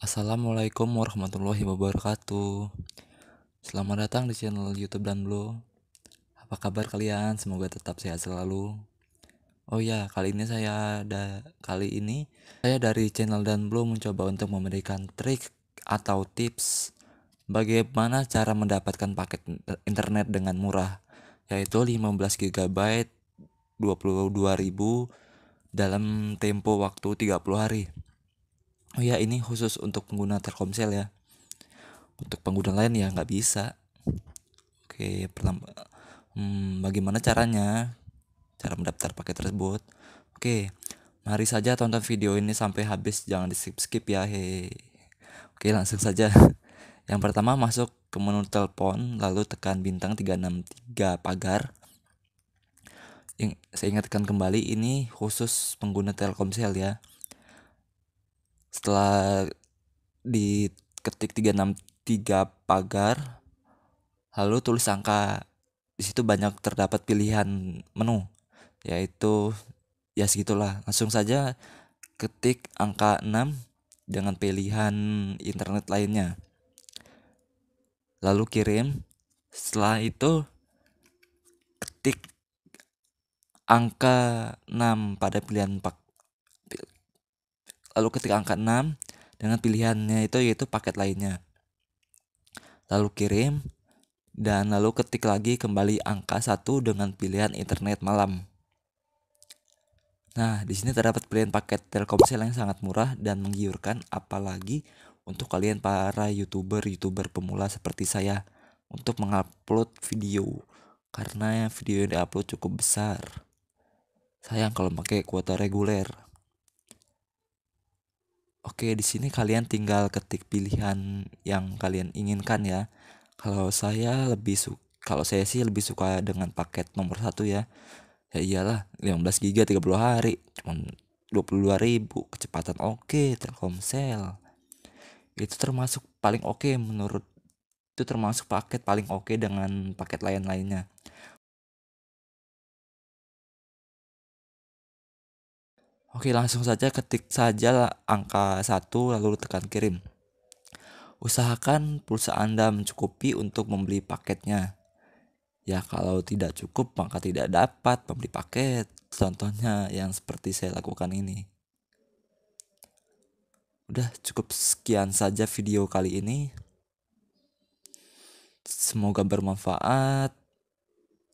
Assalamualaikum warahmatullahi wabarakatuh Selamat datang di channel youtube dan blog Apa kabar kalian? Semoga tetap sehat selalu Oh ya, kali ini saya ada kali ini saya dari channel dan belum mencoba untuk memberikan trik atau tips bagaimana cara mendapatkan paket internet dengan murah yaitu 15 GB 22.000 dalam tempo waktu 30 hari. Oh ya, ini khusus untuk pengguna Telkomsel ya. Untuk pengguna lain ya nggak bisa. Oke, pertama hmm, bagaimana caranya? Cara mendaftar paket tersebut. Oke, mari saja tonton video ini sampai habis, jangan di skip-skip ya. Hei. Oke, langsung saja. Yang pertama masuk ke menu telepon, lalu tekan bintang 363 pagar. Yang saya ingatkan kembali ini khusus pengguna Telkomsel ya. Setelah diketik 363 pagar, lalu tulis angka. Di situ banyak terdapat pilihan menu, yaitu ya segitulah. Langsung saja ketik angka 6 dengan pilihan internet lainnya lalu kirim setelah itu ketik angka 6 pada pilihan pak lalu ketik angka 6 dengan pilihannya itu yaitu paket lainnya lalu kirim dan lalu ketik lagi kembali angka 1 dengan pilihan internet malam Nah, di sini terdapat pilihan paket Telkomsel yang sangat murah dan menggiurkan apalagi untuk kalian para youtuber-youtuber pemula seperti saya untuk mengupload video karena video yang diupload cukup besar. Sayang kalau pakai kuota reguler. Oke, di sini kalian tinggal ketik pilihan yang kalian inginkan ya. Kalau saya lebih suka kalau saya sih lebih suka dengan paket nomor satu ya. Ya iyalah, 15 Giga, 30 hari, cuma 22 ribu kecepatan oke, okay, Telkomsel itu termasuk paling oke okay menurut itu termasuk paket paling oke okay dengan paket lain lainnya Oke langsung saja ketik saja angka satu lalu tekan kirim Usahakan pulsa Anda mencukupi untuk membeli paketnya Ya kalau tidak cukup maka tidak dapat membeli paket Contohnya yang seperti saya lakukan ini Udah cukup sekian saja video kali ini. Semoga bermanfaat.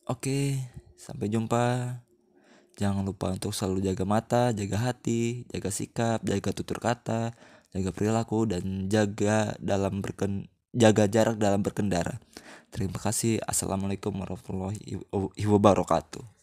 Oke, sampai jumpa. Jangan lupa untuk selalu jaga mata, jaga hati, jaga sikap, jaga tutur kata, jaga perilaku dan jaga dalam berken jaga jarak dalam berkendara. Terima kasih. Assalamualaikum warahmatullahi wabarakatuh.